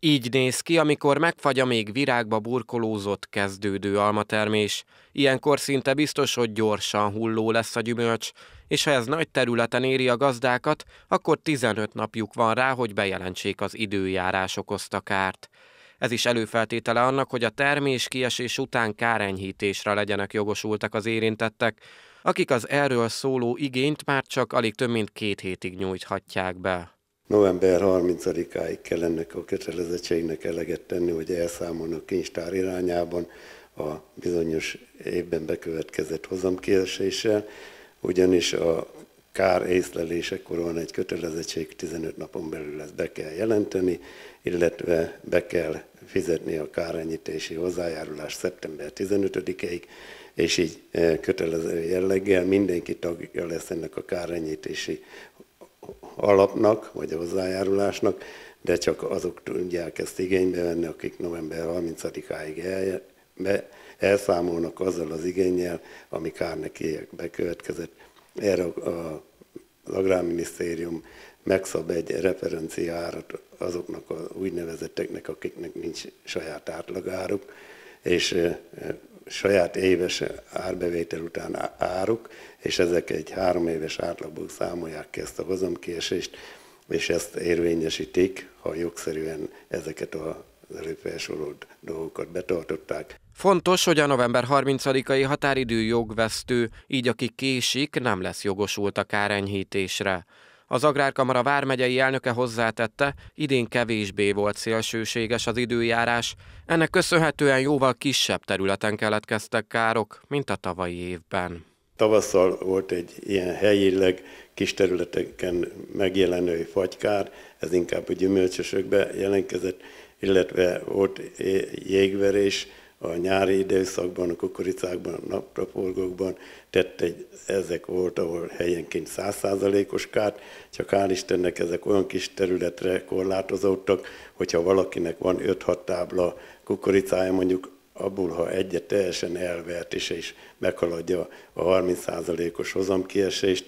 Így néz ki, amikor megfagy a még virágba burkolózott kezdődő almatermés. Ilyenkor szinte biztos, hogy gyorsan hulló lesz a gyümölcs, és ha ez nagy területen éri a gazdákat, akkor 15 napjuk van rá, hogy bejelentsék az időjárás okozta kárt. Ez is előfeltétele annak, hogy a termés kiesés után kárenyhítésre legyenek jogosultak az érintettek, akik az erről szóló igényt már csak alig több mint két hétig nyújthatják be november 30-áig kell ennek a kötelezettségnek eleget tenni, hogy elszámolnak kincstár irányában a bizonyos évben bekövetkezett hozamkéréssel, ugyanis a kár észlelésekor van egy kötelezettség, 15 napon belül ezt be kell jelenteni, illetve be kell fizetni a kárenyítési hozzájárulás szeptember 15-ig, és így eh, kötelező jelleggel mindenki tagja lesz ennek a kárenyítési alapnak, vagy a hozzájárulásnak, de csak azok tudják ezt igénybe venni, akik november 30-áig el, be, elszámolnak azzal az igényel, ami neki bekövetkezett. Erre a, az Agrárminisztérium megszab egy referencia árat azoknak az úgynevezetteknek, akiknek nincs saját átlagáruk, és saját éves árbevétel után áruk, és ezek egy három éves átlagból számolják ki ezt a hozamkiesést, és ezt érvényesítik, ha jogszerűen ezeket az előbb felsorolt dolgokat betartották. Fontos, hogy a november 30-ai határidő jogvesztő, így aki késik, nem lesz jogosult a kárenyhítésre. Az Agrárkamara vármegyei elnöke hozzátette, idén kevésbé volt szélsőséges az időjárás, ennek köszönhetően jóval kisebb területen keletkeztek károk, mint a tavalyi évben. Tavasszal volt egy ilyen helyileg kis területeken megjelenő fagykár, ez inkább a gyümölcsösökbe jelentkezett, illetve volt jégverés, a nyári időszakban, a kukoricákban, a napraforgókban, tett egy, ezek volt, ahol helyenként százszázalékos kárt, csak hál' Istennek ezek olyan kis területre korlátozottak, hogyha valakinek van 5-6 tábla kukoricája, mondjuk abból, ha egyet teljesen elvert és, és meghaladja a 30%-os hozamkiesést,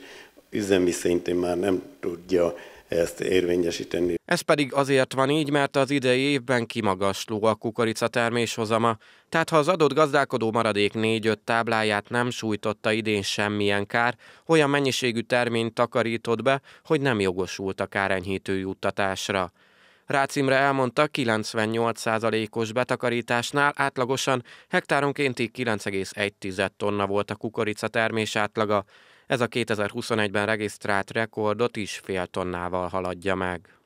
üzemi szintén már nem tudja ezt érvényesíteni. Ez pedig azért van így, mert az idei évben kimagasló a kukorica hozama, tehát ha az adott gazdálkodó maradék 4-5 tábláját nem sújtotta idén semmilyen kár, olyan mennyiségű terményt takarított be, hogy nem jogosult a kárenyhítő juttatásra. Rácimre elmondta, 98%-os betakarításnál átlagosan hektáronkénti 9,1 tonna volt a kukorica termés átlaga, ez a 2021-ben regisztrált rekordot is fél tonnával haladja meg.